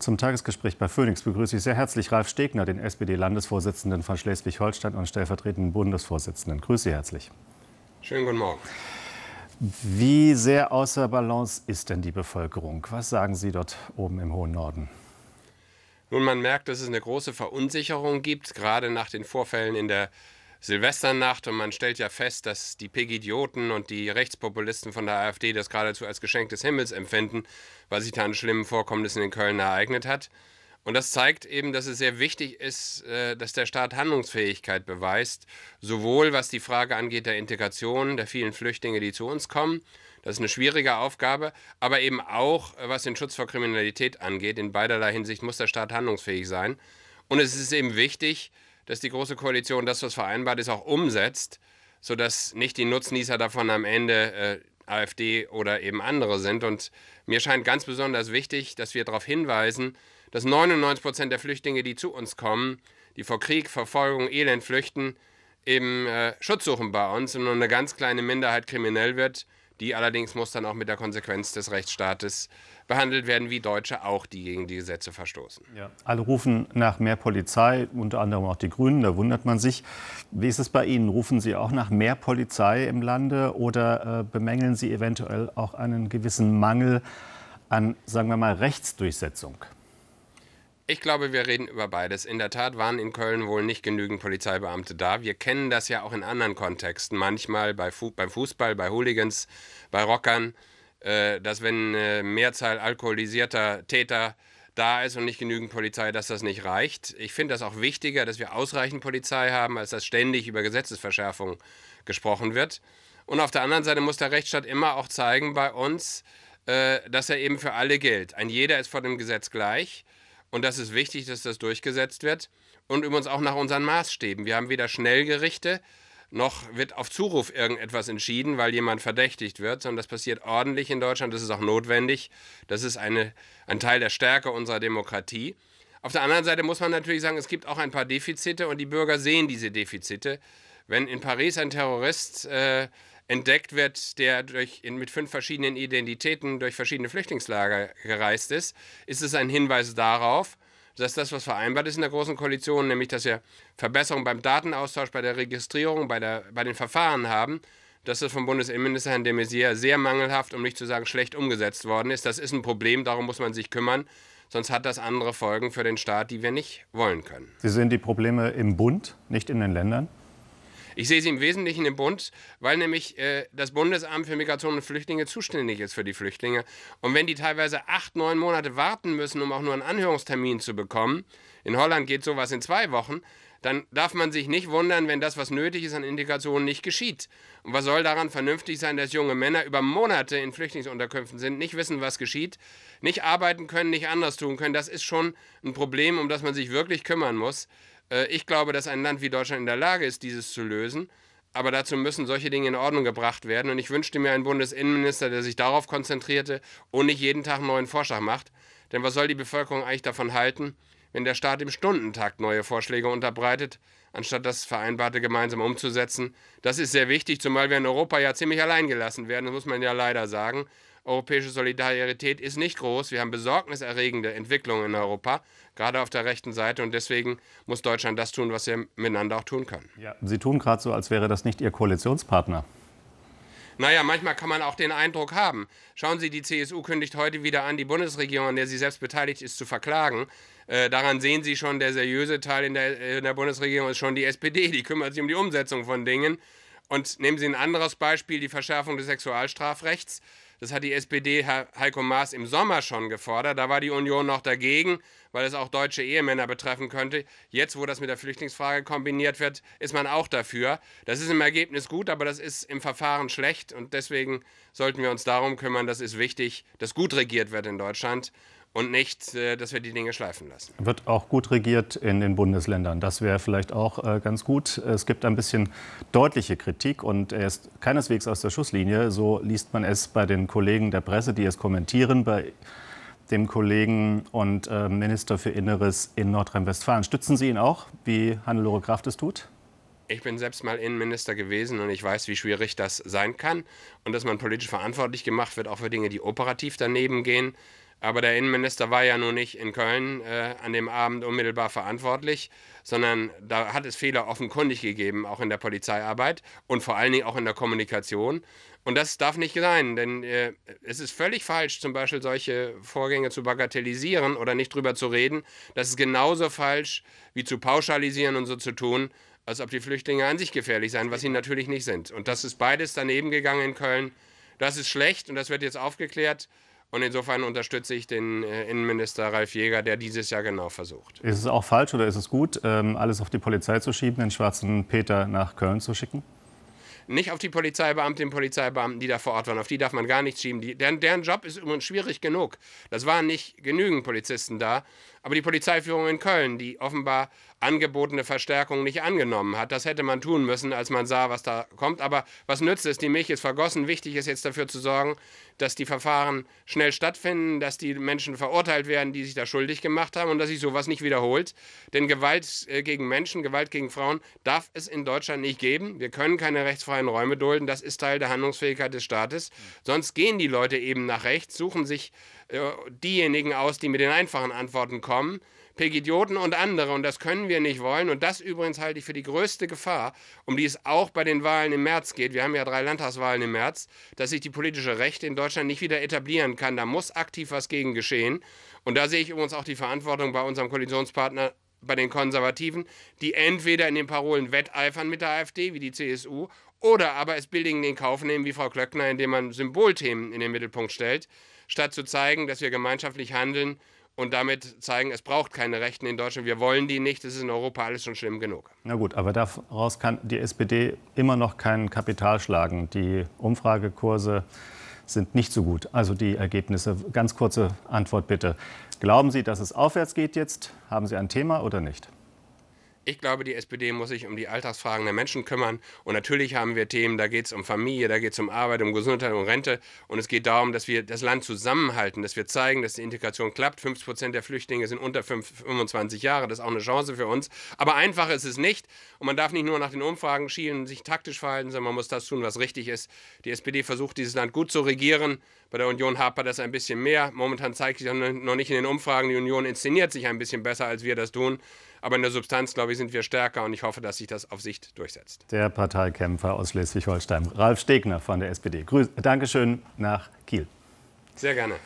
Zum Tagesgespräch bei Phoenix begrüße ich sehr herzlich Ralf Stegner, den SPD-Landesvorsitzenden von Schleswig-Holstein und stellvertretenden Bundesvorsitzenden. Grüße Sie herzlich. Schönen guten Morgen. Wie sehr außer Balance ist denn die Bevölkerung? Was sagen Sie dort oben im hohen Norden? Nun, man merkt, dass es eine große Verunsicherung gibt, gerade nach den Vorfällen in der Silvesternacht und man stellt ja fest, dass die Pegidioten und die Rechtspopulisten von der AfD das geradezu als Geschenk des Himmels empfinden, was sich da an schlimmen Vorkommnissen in Köln ereignet hat. Und das zeigt eben, dass es sehr wichtig ist, äh, dass der Staat Handlungsfähigkeit beweist, sowohl was die Frage angeht der Integration der vielen Flüchtlinge, die zu uns kommen, das ist eine schwierige Aufgabe, aber eben auch äh, was den Schutz vor Kriminalität angeht. In beiderlei Hinsicht muss der Staat handlungsfähig sein. Und es ist eben wichtig, dass die Große Koalition das, was vereinbart ist, auch umsetzt, sodass nicht die Nutznießer davon am Ende äh, AfD oder eben andere sind. Und mir scheint ganz besonders wichtig, dass wir darauf hinweisen, dass 99 Prozent der Flüchtlinge, die zu uns kommen, die vor Krieg, Verfolgung, Elend flüchten, eben äh, Schutz suchen bei uns und nur eine ganz kleine Minderheit kriminell wird. Die allerdings muss dann auch mit der Konsequenz des Rechtsstaates behandelt werden, wie Deutsche auch, die gegen die Gesetze verstoßen. Ja. Alle rufen nach mehr Polizei, unter anderem auch die Grünen, da wundert man sich. Wie ist es bei Ihnen? Rufen Sie auch nach mehr Polizei im Lande oder äh, bemängeln Sie eventuell auch einen gewissen Mangel an, sagen wir mal, Rechtsdurchsetzung? Ich glaube, wir reden über beides. In der Tat waren in Köln wohl nicht genügend Polizeibeamte da. Wir kennen das ja auch in anderen Kontexten, manchmal bei Fu beim Fußball, bei Hooligans, bei Rockern, äh, dass wenn eine Mehrzahl alkoholisierter Täter da ist und nicht genügend Polizei, dass das nicht reicht. Ich finde das auch wichtiger, dass wir ausreichend Polizei haben, als dass ständig über Gesetzesverschärfung gesprochen wird. Und auf der anderen Seite muss der Rechtsstaat immer auch zeigen bei uns, äh, dass er eben für alle gilt. Ein jeder ist vor dem Gesetz gleich. Und das ist wichtig, dass das durchgesetzt wird. Und übrigens auch nach unseren Maßstäben. Wir haben weder Schnellgerichte, noch wird auf Zuruf irgendetwas entschieden, weil jemand verdächtigt wird, sondern das passiert ordentlich in Deutschland. Das ist auch notwendig. Das ist eine, ein Teil der Stärke unserer Demokratie. Auf der anderen Seite muss man natürlich sagen, es gibt auch ein paar Defizite und die Bürger sehen diese Defizite. Wenn in Paris ein Terrorist äh, entdeckt wird, der durch, in, mit fünf verschiedenen Identitäten durch verschiedene Flüchtlingslager gereist ist, ist es ein Hinweis darauf, dass das, was vereinbart ist in der Großen Koalition, nämlich dass wir Verbesserungen beim Datenaustausch, bei der Registrierung, bei, der, bei den Verfahren haben, dass das vom Bundesinnenminister Herrn de Maizière sehr mangelhaft, um nicht zu sagen schlecht umgesetzt worden ist. Das ist ein Problem, darum muss man sich kümmern. Sonst hat das andere Folgen für den Staat, die wir nicht wollen können. Sie sehen die Probleme im Bund, nicht in den Ländern? Ich sehe sie im Wesentlichen im Bund, weil nämlich äh, das Bundesamt für Migration und Flüchtlinge zuständig ist für die Flüchtlinge. Und wenn die teilweise acht, neun Monate warten müssen, um auch nur einen Anhörungstermin zu bekommen, in Holland geht sowas in zwei Wochen, dann darf man sich nicht wundern, wenn das, was nötig ist an Integration, nicht geschieht. Und was soll daran vernünftig sein, dass junge Männer über Monate in Flüchtlingsunterkünften sind, nicht wissen, was geschieht, nicht arbeiten können, nicht anders tun können? Das ist schon ein Problem, um das man sich wirklich kümmern muss. Äh, ich glaube, dass ein Land wie Deutschland in der Lage ist, dieses zu lösen. Aber dazu müssen solche Dinge in Ordnung gebracht werden. Und ich wünschte mir einen Bundesinnenminister, der sich darauf konzentrierte und nicht jeden Tag einen neuen Vorschlag macht. Denn was soll die Bevölkerung eigentlich davon halten, wenn der Staat im Stundentakt neue Vorschläge unterbreitet, anstatt das Vereinbarte gemeinsam umzusetzen? Das ist sehr wichtig, zumal wir in Europa ja ziemlich allein gelassen werden, das muss man ja leider sagen. Europäische Solidarität ist nicht groß. Wir haben besorgniserregende Entwicklungen in Europa, gerade auf der rechten Seite. Und deswegen muss Deutschland das tun, was wir miteinander auch tun können. Ja, Sie tun gerade so, als wäre das nicht Ihr Koalitionspartner. Naja, manchmal kann man auch den Eindruck haben. Schauen Sie, die CSU kündigt heute wieder an, die Bundesregierung, an der sie selbst beteiligt ist, zu verklagen. Äh, daran sehen Sie schon, der seriöse Teil in der, in der Bundesregierung ist schon die SPD. Die kümmert sich um die Umsetzung von Dingen. Und nehmen Sie ein anderes Beispiel, die Verschärfung des Sexualstrafrechts. Das hat die SPD Heiko Maas im Sommer schon gefordert. Da war die Union noch dagegen, weil es auch deutsche Ehemänner betreffen könnte. Jetzt, wo das mit der Flüchtlingsfrage kombiniert wird, ist man auch dafür. Das ist im Ergebnis gut, aber das ist im Verfahren schlecht. Und deswegen sollten wir uns darum kümmern, das ist wichtig, dass gut regiert wird in Deutschland und nicht, äh, dass wir die Dinge schleifen lassen. Wird auch gut regiert in den Bundesländern. Das wäre vielleicht auch äh, ganz gut. Es gibt ein bisschen deutliche Kritik und er ist keineswegs aus der Schusslinie. So liest man es bei den Kollegen der Presse, die es kommentieren, bei dem Kollegen und äh, Minister für Inneres in Nordrhein-Westfalen. Stützen Sie ihn auch, wie Hannelore Kraft es tut? Ich bin selbst mal Innenminister gewesen und ich weiß, wie schwierig das sein kann und dass man politisch verantwortlich gemacht wird, auch für Dinge, die operativ daneben gehen. Aber der Innenminister war ja nun nicht in Köln äh, an dem Abend unmittelbar verantwortlich, sondern da hat es Fehler offenkundig gegeben, auch in der Polizeiarbeit und vor allen Dingen auch in der Kommunikation. Und das darf nicht sein, denn äh, es ist völlig falsch, zum Beispiel solche Vorgänge zu bagatellisieren oder nicht drüber zu reden. Das ist genauso falsch, wie zu pauschalisieren und so zu tun, als ob die Flüchtlinge an sich gefährlich seien, was sie natürlich nicht sind. Und das ist beides daneben gegangen in Köln. Das ist schlecht und das wird jetzt aufgeklärt. Und insofern unterstütze ich den äh, Innenminister Ralf Jäger, der dieses Jahr genau versucht. Ist es auch falsch oder ist es gut, ähm, alles auf die Polizei zu schieben, den schwarzen Peter nach Köln zu schicken? nicht auf die Polizeibeamtinnen und Polizeibeamten, die da vor Ort waren. Auf die darf man gar nichts schieben. Die, deren, deren Job ist übrigens schwierig genug. Das waren nicht genügend Polizisten da. Aber die Polizeiführung in Köln, die offenbar angebotene Verstärkung nicht angenommen hat, das hätte man tun müssen, als man sah, was da kommt. Aber was nützt es? Die Milch ist vergossen. Wichtig ist jetzt dafür zu sorgen, dass die Verfahren schnell stattfinden, dass die Menschen verurteilt werden, die sich da schuldig gemacht haben und dass sich sowas nicht wiederholt. Denn Gewalt äh, gegen Menschen, Gewalt gegen Frauen darf es in Deutschland nicht geben. Wir können keine rechtsfreien freien Räume dulden. Das ist Teil der Handlungsfähigkeit des Staates. Sonst gehen die Leute eben nach rechts, suchen sich äh, diejenigen aus, die mit den einfachen Antworten kommen. Pegidioten und andere, und das können wir nicht wollen. Und das übrigens halte ich für die größte Gefahr, um die es auch bei den Wahlen im März geht. Wir haben ja drei Landtagswahlen im März, dass sich die politische Rechte in Deutschland nicht wieder etablieren kann. Da muss aktiv was gegen geschehen. Und da sehe ich übrigens auch die Verantwortung bei unserem Koalitionspartner bei den Konservativen, die entweder in den Parolen wetteifern mit der AfD, wie die CSU, oder aber es billigen den Kauf nehmen, wie Frau Klöckner, indem man Symbolthemen in den Mittelpunkt stellt, statt zu zeigen, dass wir gemeinschaftlich handeln und damit zeigen, es braucht keine Rechten in Deutschland, wir wollen die nicht, es ist in Europa alles schon schlimm genug. Na gut, aber daraus kann die SPD immer noch kein Kapital schlagen. Die Umfragekurse sind nicht so gut. Also die Ergebnisse. Ganz kurze Antwort bitte. Glauben Sie, dass es aufwärts geht jetzt? Haben Sie ein Thema oder nicht? Ich glaube, die SPD muss sich um die Alltagsfragen der Menschen kümmern. Und natürlich haben wir Themen, da geht es um Familie, da geht es um Arbeit, um Gesundheit, um Rente. Und es geht darum, dass wir das Land zusammenhalten, dass wir zeigen, dass die Integration klappt. 50 Prozent der Flüchtlinge sind unter 25 Jahre. Das ist auch eine Chance für uns. Aber einfach ist es nicht. Und man darf nicht nur nach den Umfragen schielen, sich taktisch verhalten, sondern man muss das tun, was richtig ist. Die SPD versucht, dieses Land gut zu regieren. Bei der Union hapert das ein bisschen mehr. Momentan zeigt sich noch nicht in den Umfragen, die Union inszeniert sich ein bisschen besser, als wir das tun. Aber in der Substanz, glaube ich, sind wir stärker und ich hoffe, dass sich das auf Sicht durchsetzt. Der Parteikämpfer aus Schleswig-Holstein, Ralf Stegner von der SPD. Grüß Dankeschön nach Kiel. Sehr gerne.